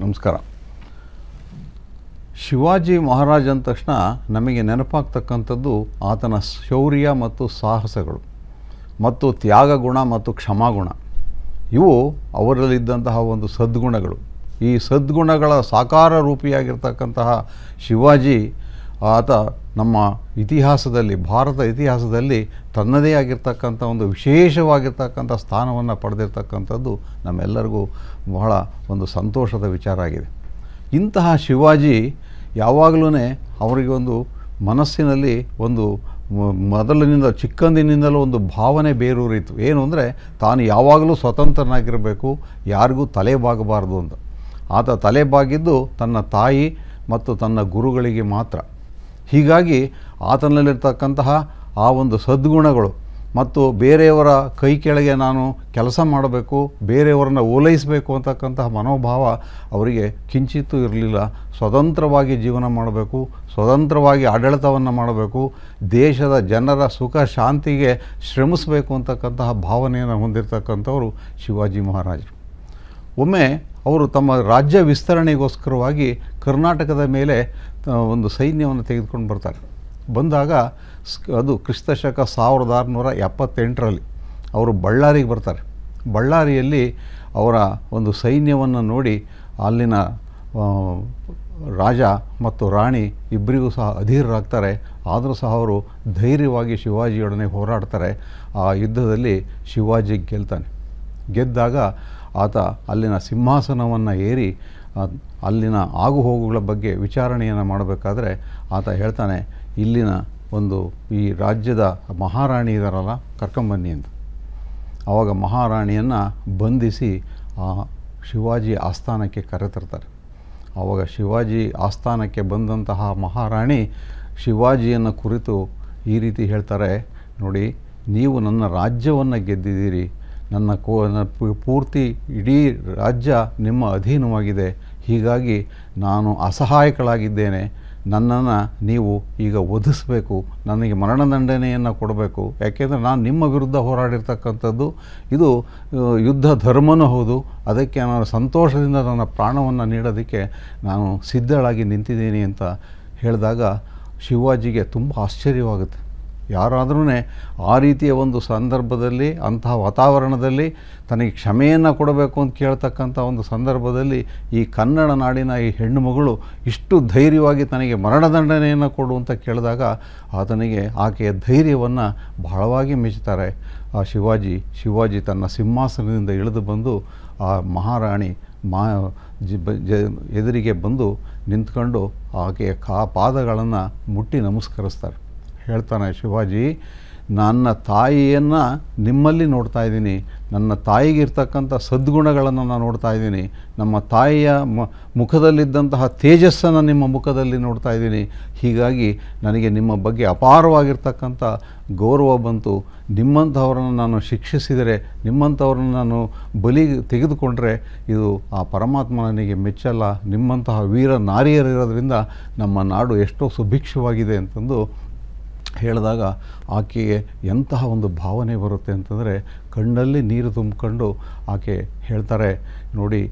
ನಮಸ್ಕಾರ ಶಿವಾಜಿ ಮಹಾರಾಜ್ ಅಂದ ತಕ್ಷಣ ನಮಗೆ ನೆನಪಾಗ್ತಕ್ಕಂಥದ್ದು ಆತನ ಶೌರ್ಯ ಮತ್ತು ಸಾಹಸಗಳು ಮತ್ತು ತ್ಯಾಗ ಗುಣ ಮತ್ತು ಕ್ಷಮಾಗುಣ ಇವು ಅವರಲ್ಲಿದ್ದಂತಹ ಒಂದು ಸದ್ಗುಣಗಳು ಈ ಸದ್ಗುಣಗಳ ಸಾಕಾರ ರೂಪಿಯಾಗಿರ್ತಕ್ಕಂತಹ ಶಿವಾಜಿ ಆತ ನಮ್ಮ ಇತಿಹಾಸದಲ್ಲಿ ಭಾರತ ಇತಿಹಾಸದಲ್ಲಿ ತನ್ನದೇ ಆಗಿರ್ತಕ್ಕಂಥ ಒಂದು ವಿಶೇಷವಾಗಿರ್ತಕ್ಕಂಥ ಸ್ಥಾನವನ್ನು ಪಡೆದಿರ್ತಕ್ಕಂಥದ್ದು ನಮ್ಮೆಲ್ಲರಿಗೂ ಬಹಳ ಒಂದು ಸಂತೋಷದ ವಿಚಾರ ಆಗಿದೆ ಇಂತಹ ಶಿವಾಜಿ ಯಾವಾಗಲೂ ಅವರಿಗೆ ಒಂದು ಮನಸ್ಸಿನಲ್ಲಿ ಒಂದು ಮೊದಲಿನಿಂದ ಚಿಕ್ಕಂದಿನಿಂದಲೂ ಒಂದು ಭಾವನೆ ಬೇರೂರಿತ್ತು ಏನು ಅಂದರೆ ತಾನು ಯಾವಾಗಲೂ ಸ್ವತಂತ್ರನಾಗಿರಬೇಕು ಯಾರಿಗೂ ತಲೆ ಬಾಗಬಾರ್ದು ಅಂತ ಆತ ತಲೆ ಬಾಗಿದ್ದು ತನ್ನ ತಾಯಿ ಮತ್ತು ತನ್ನ ಗುರುಗಳಿಗೆ ಮಾತ್ರ ಹೀಗಾಗಿ ಆತನಲ್ಲಿರ್ತಕ್ಕಂತಹ ಆ ಒಂದು ಸದ್ಗುಣಗಳು ಮತ್ತು ಬೇರೆಯವರ ಕೈ ಕೆಳಗೆ ನಾನು ಕೆಲಸ ಮಾಡಬೇಕು ಬೇರೆಯವರನ್ನು ಓಲೈಸಬೇಕು ಅಂತಕ್ಕಂತಹ ಮನೋಭಾವ ಅವರಿಗೆ ಕಿಂಚಿತ್ತೂ ಇರಲಿಲ್ಲ ಸ್ವತಂತ್ರವಾಗಿ ಜೀವನ ಮಾಡಬೇಕು ಸ್ವತಂತ್ರವಾಗಿ ಆಡಳಿತವನ್ನು ಮಾಡಬೇಕು ದೇಶದ ಜನರ ಸುಖ ಶಾಂತಿಗೆ ಶ್ರಮಿಸಬೇಕು ಅಂತಕ್ಕಂತಹ ಭಾವನೆಯನ್ನು ಹೊಂದಿರತಕ್ಕಂಥವರು ಶಿವಾಜಿ ಮಹಾರಾಜರು ಒಮ್ಮೆ ಅವರು ತಮ್ಮ ರಾಜ್ಯ ವಿಸ್ತರಣೆಗೋಸ್ಕರವಾಗಿ ಕರ್ನಾಟಕದ ಮೇಲೆ ಒಂದು ಸೈನ್ಯವನ್ನು ತೆಗೆದುಕೊಂಡು ಬರ್ತಾರೆ ಬಂದಾಗ ಅದು ಕ್ರಿಸ್ತಶಕ ಸಾವಿರದ ಆರುನೂರ ಎಪ್ಪತ್ತೆಂಟರಲ್ಲಿ ಅವರು ಬಳ್ಳಾರಿಗೆ ಬರ್ತಾರೆ ಬಳ್ಳಾರಿಯಲ್ಲಿ ಅವರ ಒಂದು ಸೈನ್ಯವನ್ನು ನೋಡಿ ಅಲ್ಲಿನ ರಾಜ ಮತ್ತು ರಾಣಿ ಇಬ್ಬರಿಗೂ ಸಹ ಅಧೀರರಾಗ್ತಾರೆ ಆದರೂ ಸಹ ಅವರು ಧೈರ್ಯವಾಗಿ ಶಿವಾಜಿಯೊಡನೆ ಹೋರಾಡ್ತಾರೆ ಆ ಯುದ್ಧದಲ್ಲಿ ಶಿವಾಜಿ ಗೆಲ್ತಾನೆ ಗೆದ್ದಾಗ ಆತ ಅಲ್ಲಿನ ಸಿಂಹಾಸನವನ್ನು ಏರಿ ಅಲ್ಲಿನ ಆಗುಹೋಗುಗಳ ಬಗ್ಗೆ ವಿಚಾರಣೆಯನ್ನು ಮಾಡಬೇಕಾದ್ರೆ ಆತ ಹೇಳ್ತಾನೆ ಇಲ್ಲಿನ ಒಂದು ಈ ರಾಜ್ಯದ ಮಹಾರಾಣಿ ಇದಾರಲ್ಲ ಕರ್ಕೊಂಬನ್ನಿ ಅಂತ ಆವಾಗ ಮಹಾರಾಣಿಯನ್ನು ಬಂಧಿಸಿ ಆ ಶಿವಾಜಿ ಆಸ್ಥಾನಕ್ಕೆ ಕರೆತರ್ತಾರೆ ಆವಾಗ ಶಿವಾಜಿ ಆಸ್ಥಾನಕ್ಕೆ ಬಂದಂತಹ ಮಹಾರಾಣಿ ಶಿವಾಜಿಯನ್ನು ಕುರಿತು ಈ ರೀತಿ ಹೇಳ್ತಾರೆ ನೋಡಿ ನೀವು ನನ್ನ ರಾಜ್ಯವನ್ನು ಗೆದ್ದಿದ್ದೀರಿ ನನ್ನ ಕೋ ಪೂರ್ತಿ ಇಡೀ ರಾಜ್ಯ ನಿಮ್ಮ ಅಧೀನವಾಗಿದೆ ಹೀಗಾಗಿ ನಾನು ಅಸಹಾಯಕಳಾಗಿದ್ದೇನೆ ನನ್ನನ್ನು ನೀವು ಈಗ ಒದಿಸಬೇಕು ನನಗೆ ಮರಣದಂಡನೆಯನ್ನು ಕೊಡಬೇಕು ಯಾಕೆಂದರೆ ನಾನು ನಿಮ್ಮ ವಿರುದ್ಧ ಹೋರಾಡಿರ್ತಕ್ಕಂಥದ್ದು ಇದು ಯುದ್ಧ ಧರ್ಮನೂ ಹೌದು ಅದಕ್ಕೆ ನಾನು ಸಂತೋಷದಿಂದ ನನ್ನ ಪ್ರಾಣವನ್ನು ನೀಡೋದಕ್ಕೆ ನಾನು ಸಿದ್ಧಳಾಗಿ ನಿಂತಿದ್ದೀನಿ ಅಂತ ಹೇಳಿದಾಗ ಶಿವಾಜಿಗೆ ತುಂಬ ಆಶ್ಚರ್ಯವಾಗುತ್ತೆ ಯಾರಾದ್ರೂ ಆ ರೀತಿಯ ಒಂದು ಸಂದರ್ಭದಲ್ಲಿ ಅಂತಹ ವಾತಾವರಣದಲ್ಲಿ ತನಗೆ ಕ್ಷಮೆಯನ್ನು ಕೊಡಬೇಕು ಅಂತ ಕೇಳ್ತಕ್ಕಂಥ ಒಂದು ಸಂದರ್ಭದಲ್ಲಿ ಈ ಕನ್ನಡ ನಾಡಿನ ಈ ಹೆಣ್ಣುಮಗಳು ಇಷ್ಟು ಧೈರ್ಯವಾಗಿ ತನಗೆ ಮರಣದಂಡನೆಯನ್ನು ಕೊಡು ಅಂತ ಕೇಳಿದಾಗ ಆತನಿಗೆ ಆಕೆಯ ಧೈರ್ಯವನ್ನು ಬಹಳವಾಗಿ ಮೆಚ್ಚುತ್ತಾರೆ ಆ ಶಿವಾಜಿ ಶಿವಾಜಿ ತನ್ನ ಸಿಂಹಾಸನದಿಂದ ಇಳಿದು ಬಂದು ಆ ಮಹಾರಾಣಿ ಮಾ ಎದುರಿಗೆ ಬಂದು ನಿಂತ್ಕೊಂಡು ಆಕೆಯ ಕಾ ಪಾದಗಳನ್ನು ಮುಟ್ಟಿ ನಮಸ್ಕರಿಸ್ತಾರೆ ಹೇಳ್ತಾನೆ ಶಿವಾಜಿ ನನ್ನ ತಾಯಿಯನ್ನು ನಿಮ್ಮಲ್ಲಿ ನೋಡ್ತಾ ಇದ್ದೀನಿ ನನ್ನ ತಾಯಿಗಿರ್ತಕ್ಕಂಥ ಸದ್ಗುಣಗಳನ್ನು ನಾನು ನೋಡ್ತಾ ಇದ್ದೀನಿ ನಮ್ಮ ತಾಯಿಯ ಮ ಮುಖದಲ್ಲಿದ್ದಂತಹ ತೇಜಸ್ಸನ್ನು ನಿಮ್ಮ ಮುಖದಲ್ಲಿ ನೋಡ್ತಾ ಇದ್ದೀನಿ ಹೀಗಾಗಿ ನನಗೆ ನಿಮ್ಮ ಬಗ್ಗೆ ಅಪಾರವಾಗಿರ್ತಕ್ಕಂಥ ಗೌರವ ಬಂತು ನಿಮ್ಮಂಥವ್ರನ್ನ ನಾನು ಶಿಕ್ಷಿಸಿದರೆ ನಿಮ್ಮಂಥವ್ರನ್ನ ನಾನು ಬಲಿ ತೆಗೆದುಕೊಂಡ್ರೆ ಇದು ಆ ಪರಮಾತ್ಮ ನನಗೆ ಮೆಚ್ಚಲ್ಲ ನಿಮ್ಮಂತಹ ವೀರ ನಾರಿಯರಿರೋದ್ರಿಂದ ನಮ್ಮ ನಾಡು ಎಷ್ಟೋ ಸುಭಿಕ್ಷವಾಗಿದೆ ಅಂತಂದು ಹೇಳಿದಾಗ ಆಕೆಗೆ ಎಂತಹ ಒಂದು ಭಾವನೆ ಬರುತ್ತೆ ಅಂತಂದರೆ ಕಣ್ಣಲ್ಲಿ ನೀರು ತುಂಬಿಕೊಂಡು ಆಕೆ ಹೇಳ್ತಾರೆ ನೋಡಿ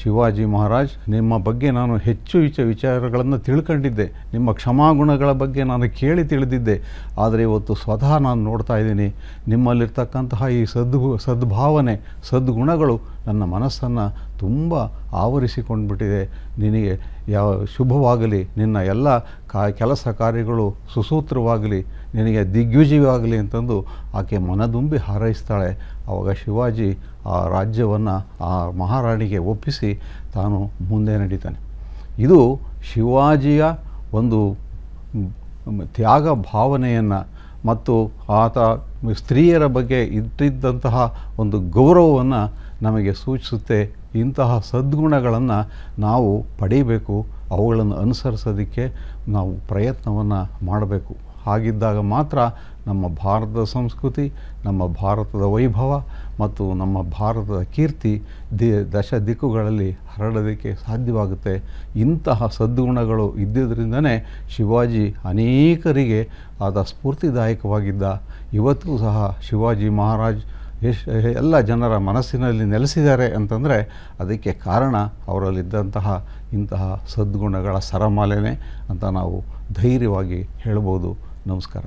ಶಿವಾಜಿ ಮಹಾರಾಜ್ ನಿಮ್ಮ ಬಗ್ಗೆ ನಾನು ಹೆಚ್ಚು ವಿಚ ವಿಚಾರಗಳನ್ನು ತಿಳ್ಕೊಂಡಿದ್ದೆ ನಿಮ್ಮ ಕ್ಷಮಾಗುಣಗಳ ಬಗ್ಗೆ ನಾನು ಕೇಳಿ ತಿಳಿದಿದ್ದೆ ಆದರೆ ಇವತ್ತು ಸ್ವತಃ ನಾನು ನೋಡ್ತಾ ಇದ್ದೀನಿ ನಿಮ್ಮಲ್ಲಿರ್ತಕ್ಕಂತಹ ಈ ಸದ್ಗು ಸದ್ಭಾವನೆ ಸದ್ಗುಣಗಳು ನನ್ನ ಮನಸ್ಸನ್ನು ತುಂಬ ಆವರಿಸಿಕೊಂಡ್ಬಿಟ್ಟಿದೆ ನಿನಗೆ ಯಾವ ಶುಭವಾಗಲಿ ನಿನ್ನ ಎಲ್ಲ ಕಾ ಕೆಲಸ ಕಾರ್ಯಗಳು ಸುಸೂತ್ರವಾಗಲಿ ನಿನಗೆ ದಿಗ್ವಿಜಯವಾಗಲಿ ಅಂತಂದು ಆಕೆ ಮನದುಂಬಿ ಹಾರೈಸ್ತಾಳೆ ಆವಾಗ ಶಿವಾಜಿ ಆ ರಾಜ್ಯವನ್ನು ಆ ಮಹಾರಾಣಿಗೆ ಒಪ್ಪಿಸಿ ತಾನು ಮುಂದೆ ನಡೀತಾನೆ ಇದು ಶಿವಾಜಿಯ ಒಂದು ತ್ಯಾಗ ಭಾವನೆಯನ್ನು ಮತ್ತು ಆತ ಸ್ತ್ರೀಯರ ಬಗ್ಗೆ ಇಟ್ಟಿದ್ದಂತಹ ಒಂದು ಗೌರವವನ್ನು ನಮಗೆ ಸೂಚಿಸುತ್ತೆ ಇಂತಹ ಸದ್ಗುಣಗಳನ್ನು ನಾವು ಪಡೀಬೇಕು ಅವುಗಳನ್ನು ಅನುಸರಿಸೋದಕ್ಕೆ ನಾವು ಪ್ರಯತ್ನವನ್ನು ಮಾಡಬೇಕು ಹಾಗಿದ್ದಾಗ ಮಾತ್ರ ನಮ್ಮ ಭಾರತದ ಸಂಸ್ಕೃತಿ ನಮ್ಮ ಭಾರತದ ವೈಭವ ಮತ್ತು ನಮ್ಮ ಭಾರತದ ಕೀರ್ತಿ ದಿ ದಶ ದಿಕ್ಕುಗಳಲ್ಲಿ ಹರಡೋದಕ್ಕೆ ಸಾಧ್ಯವಾಗುತ್ತೆ ಇಂತಹ ಸದ್ಗುಣಗಳು ಇದ್ದುದರಿಂದನೇ ಶಿವಾಜಿ ಅನೇಕರಿಗೆ ಆದ ಸ್ಫೂರ್ತಿದಾಯಕವಾಗಿದ್ದ ಇವತ್ತೂ ಸಹ ಶಿವಾಜಿ ಮಹಾರಾಜ್ ಎಲ್ಲ ಜನರ ಮನಸ್ಸಿನಲ್ಲಿ ನೆಲೆಸಿದ್ದಾರೆ ಅಂತಂದರೆ ಅದಕ್ಕೆ ಕಾರಣ ಅವರಲ್ಲಿದ್ದಂತಹ ಇಂತಹ ಸದ್ಗುಣಗಳ ಸರಮಾಲೆನೆ ಅಂತ ನಾವು ಧೈರ್ಯವಾಗಿ ಹೇಳ್ಬೋದು ನಮಸ್ಕಾರ